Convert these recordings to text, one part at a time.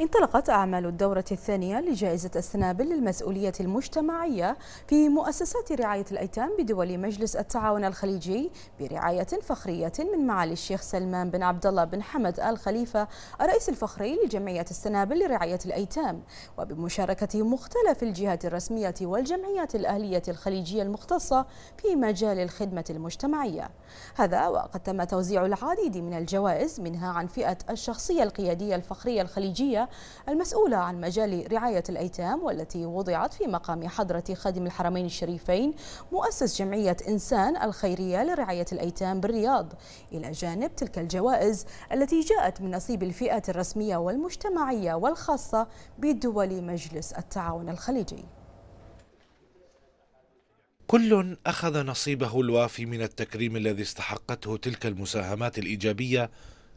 انطلقت أعمال الدورة الثانية لجائزة السنابل للمسؤولية المجتمعية في مؤسسات رعاية الأيتام بدول مجلس التعاون الخليجي برعاية فخرية من معالي الشيخ سلمان بن عبد الله بن حمد آل خليفة الرئيس الفخري لجمعية السنابل لرعاية الأيتام وبمشاركة مختلف الجهات الرسمية والجمعيات الأهلية الخليجية المختصة في مجال الخدمة المجتمعية هذا وقد تم توزيع العديد من الجوائز منها عن فئة الشخصية القيادية الفخرية الخليجية المسؤولة عن مجال رعاية الأيتام والتي وضعت في مقام حضرة خادم الحرمين الشريفين مؤسس جمعية إنسان الخيرية لرعاية الأيتام بالرياض إلى جانب تلك الجوائز التي جاءت من نصيب الفئات الرسمية والمجتمعية والخاصة بدول مجلس التعاون الخليجي كل أخذ نصيبه الوافي من التكريم الذي استحقته تلك المساهمات الإيجابية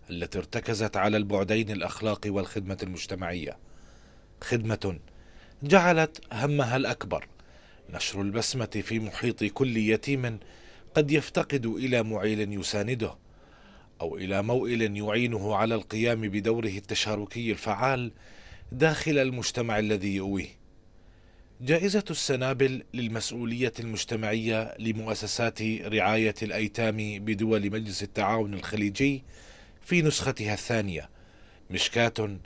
التي ارتكزت على البعدين الاخلاقي والخدمه المجتمعيه خدمه جعلت همها الاكبر نشر البسمه في محيط كل يتيم قد يفتقد الى معيل يسانده او الى موئل يعينه على القيام بدوره التشاركي الفعال داخل المجتمع الذي يؤويه جائزة السنابل للمسؤولية المجتمعية لمؤسسات رعاية الأيتام بدول مجلس التعاون الخليجي في نسختها الثانية مشكاة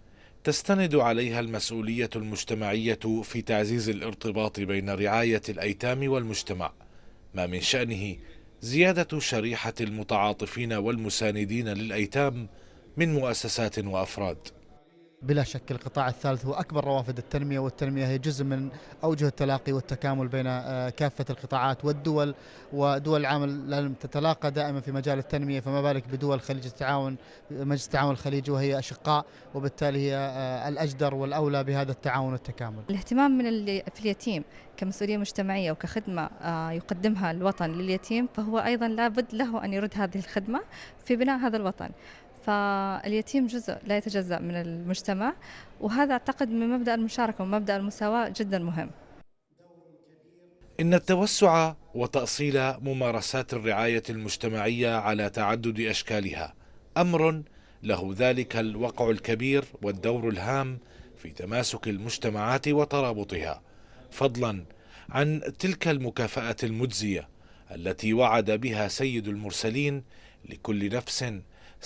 تستند عليها المسؤولية المجتمعية في تعزيز الارتباط بين رعاية الأيتام والمجتمع ما من شأنه زيادة شريحة المتعاطفين والمساندين للأيتام من مؤسسات وأفراد بلا شك القطاع الثالث هو أكبر روافد التنمية والتنمية هي جزء من أوجه التلاقي والتكامل بين آه، كافة القطاعات والدول ودول العالم لم تتلاقى دائما في مجال التنمية فما بالك بدول خليج التعاون مجلس التعاون الخليجي وهي أشقاء وبالتالي هي آه، الأجدر والأولى بهذا التعاون والتكامل الاهتمام من في اليتيم كمسؤولية مجتمعية وكخدمة آه، يقدمها الوطن لليتيم فهو أيضا لابد له أن يرد هذه الخدمة في بناء هذا الوطن فاليتيم جزء لا يتجزأ من المجتمع وهذا أعتقد من مبدأ المشاركة ومبدأ المساواة جدا مهم إن التوسع وتأصيل ممارسات الرعاية المجتمعية على تعدد أشكالها أمر له ذلك الوقع الكبير والدور الهام في تماسك المجتمعات وترابطها فضلا عن تلك المكافأة المجزية التي وعد بها سيد المرسلين لكل نفس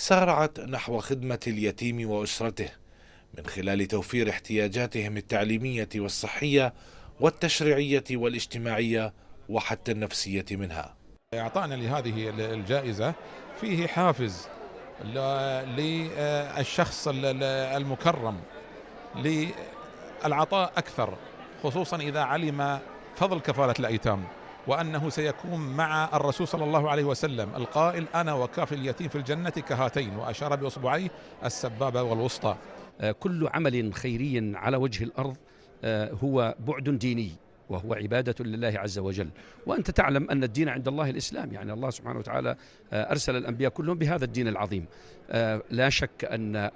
سارعت نحو خدمة اليتيم وأسرته من خلال توفير احتياجاتهم التعليمية والصحية والتشريعية والاجتماعية وحتى النفسية منها. اعطائنا لهذه الجائزة فيه حافز للشخص المكرم للعطاء أكثر خصوصا إذا علم فضل كفالة الأيتام وأنه سيكون مع الرسول صلى الله عليه وسلم القائل أنا وكاف اليتيم في الجنة كهاتين وأشار بإصبعيه السبابة والوسطى آه، كل عمل خيري على وجه الأرض آه، هو بعد ديني وهو عبادة لله عز وجل وأنت تعلم أن الدين عند الله الإسلام يعني الله سبحانه وتعالى آه، أرسل الأنبياء كلهم بهذا الدين العظيم لا شك أن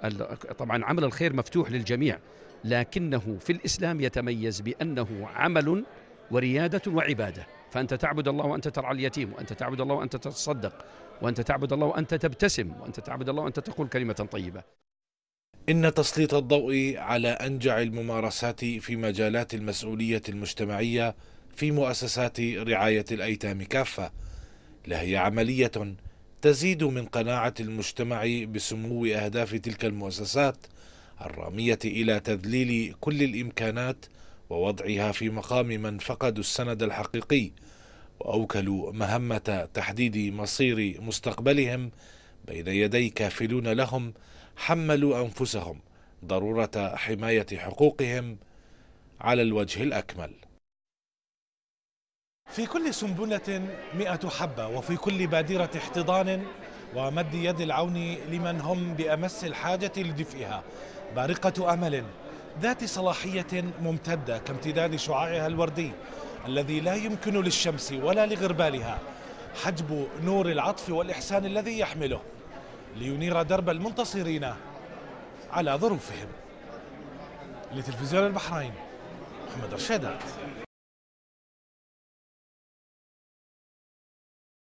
طبعا عمل الخير مفتوح للجميع لكنه في الإسلام يتميز بأنه عمل وريادة وعبادة فأنت تعبد الله وأنت ترعى اليتيم وأنت تعبد الله وأنت تتصدق وأنت تعبد الله وأنت تبتسم وأنت تعبد الله وأنت تقول كلمة طيبة إن تسليط الضوء على أنجع الممارسات في مجالات المسؤولية المجتمعية في مؤسسات رعاية الأيتام كافة لهي عملية تزيد من قناعة المجتمع بسمو أهداف تلك المؤسسات الرامية إلى تذليل كل الإمكانات ووضعها في مقام من فقدوا السند الحقيقي واوكلوا مهمه تحديد مصير مستقبلهم بين يدي كافلون لهم حملوا انفسهم ضروره حمايه حقوقهم على الوجه الاكمل في كل سنبلة مئة حبة وفي كل بادرة احتضان ومد يد العون لمن هم بأمس الحاجة لدفئها بارقة أمل ذات صلاحية ممتدة كامتداد شعاعها الوردي الذي لا يمكن للشمس ولا لغربالها حجب نور العطف والإحسان الذي يحمله لينير درب المنتصرين على ظروفهم لتلفزيون البحرين محمد رشادات